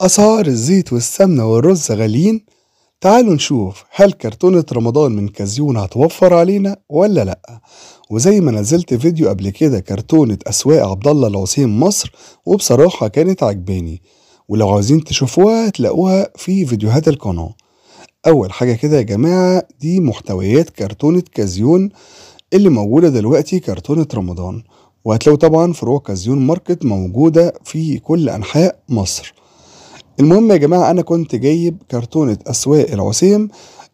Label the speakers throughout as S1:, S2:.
S1: أسعار الزيت والسمنة والرز غاليين تعالوا نشوف هل كرتونة رمضان من كازيون هتوفر علينا ولا لأ وزي ما نزلت فيديو قبل كده كرتونة أسواق عبدالله العصيم مصر وبصراحة كانت عجباني ولو عاوزين تشوفوها تلاقوها في فيديوهات القناة أول حاجة كده يا جماعة دي محتويات كرتونة كازيون اللي موجودة دلوقتي كرتونة رمضان وهتلاقوا طبعا فروع كازيون ماركت موجودة في كل أنحاء مصر المهم يا جماعة أنا كنت جايب كرتونة أسواق العسيم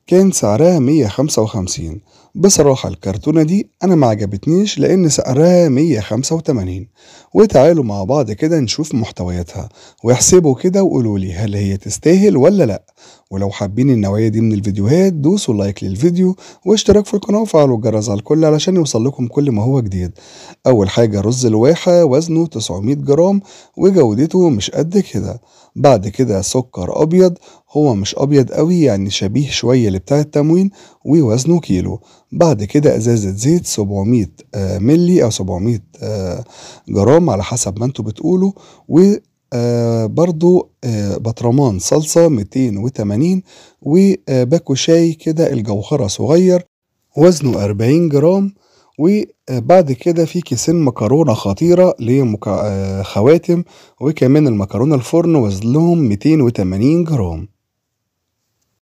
S1: كان سعرها 155 بصراحة الكرتونة دي أنا ما عجبتنيش لأن سعرها 185 وتعالوا مع بعض كده نشوف محتوياتها واحسبوا كده وقولوا لي هل هي تستاهل ولا لأ ولو حابين النوعية دي من الفيديوهات دوسوا لايك للفيديو واشتراك في القناة وفعلوا الجرس على الكل علشان يوصل لكم كل ما هو جديد أول حاجة رز الواحة وزنه 900 جرام وجودته مش قد كده بعد كده سكر أبيض هو مش أبيض قوي يعني شبيه شوية لبتاع التموين ووزنه كيلو بعد كده ازازه زيت 700 ملي او 700 جرام على حسب ما انتوا بتقولوا آه برضو آه بطرمان صلصة 280 وباكو شاي كده الجوهرة صغير وزنه 40 جرام وبعد كده في كيسين مكرونة خطيرة لخواتم آه، وكمان المكرونة الفرن وزنهم 280 جرام